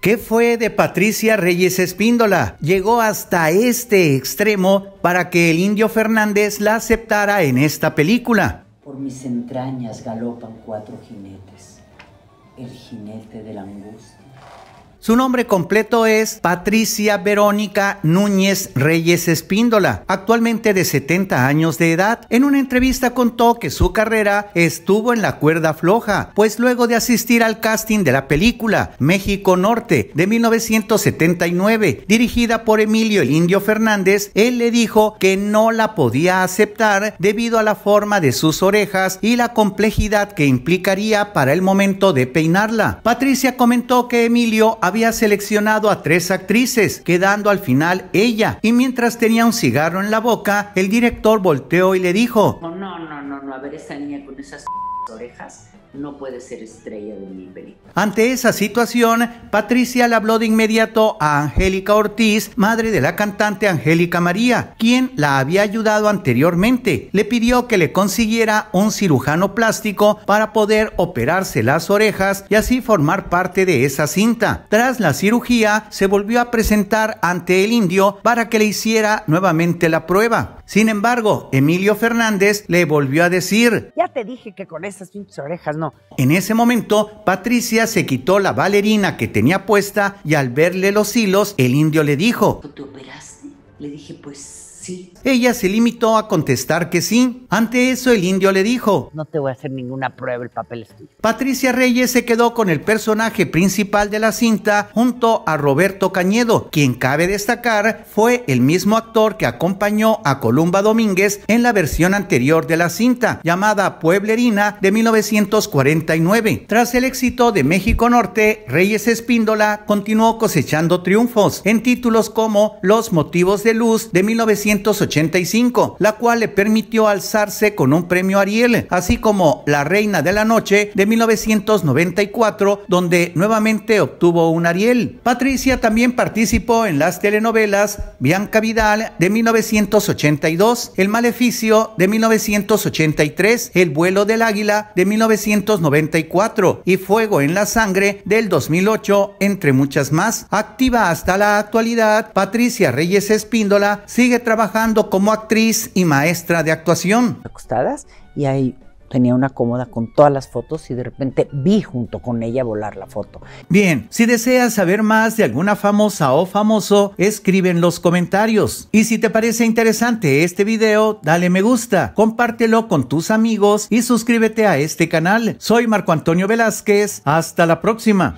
¿Qué fue de Patricia Reyes Espíndola? Llegó hasta este extremo para que el indio Fernández la aceptara en esta película. Por mis entrañas galopan cuatro jinetes. El jinete de la angustia, su nombre completo es Patricia Verónica Núñez Reyes Espíndola, actualmente de 70 años de edad. En una entrevista contó que su carrera estuvo en la cuerda floja, pues luego de asistir al casting de la película México Norte de 1979, dirigida por Emilio el Indio Fernández, él le dijo que no la podía aceptar debido a la forma de sus orejas y la complejidad que implicaría para el momento de peinarla. Patricia comentó que Emilio había había seleccionado a tres actrices, quedando al final ella. Y mientras tenía un cigarro en la boca, el director volteó y le dijo: No, no, no, no, a ver esa niña con esas orejas no puede ser estrella de mi película. Ante esa situación, Patricia le habló de inmediato a Angélica Ortiz, madre de la cantante Angélica María, quien la había ayudado anteriormente. Le pidió que le consiguiera un cirujano plástico para poder operarse las orejas y así formar parte de esa cinta. Tras la cirugía, se volvió a presentar ante el indio para que le hiciera nuevamente la prueba. Sin embargo, Emilio Fernández le volvió a decir: Ya te dije que con esas orejas en ese momento, Patricia se quitó la valerina que tenía puesta y al verle los hilos, el indio le dijo... ¿Tú Le dije, pues ella se limitó a contestar que sí. Ante eso, el indio le dijo: No te voy a hacer ninguna prueba, el papel es tuyo. Patricia Reyes se quedó con el personaje principal de la cinta junto a Roberto Cañedo, quien cabe destacar fue el mismo actor que acompañó a Columba Domínguez en la versión anterior de la cinta, llamada Pueblerina de 1949. Tras el éxito de México Norte, Reyes Espíndola continuó cosechando triunfos en títulos como Los motivos de luz de 1949 1985, la cual le permitió alzarse con un premio Ariel, así como La Reina de la Noche de 1994, donde nuevamente obtuvo un Ariel. Patricia también participó en las telenovelas Bianca Vidal de 1982, El Maleficio de 1983, El Vuelo del Águila de 1994 y Fuego en la Sangre del 2008, entre muchas más. Activa hasta la actualidad, Patricia Reyes Espíndola sigue trabajando trabajando como actriz y maestra de actuación. Acostadas y ahí tenía una cómoda con todas las fotos y de repente vi junto con ella volar la foto. Bien, si deseas saber más de alguna famosa o famoso, escribe en los comentarios. Y si te parece interesante este video, dale me gusta, compártelo con tus amigos y suscríbete a este canal. Soy Marco Antonio Velázquez, hasta la próxima.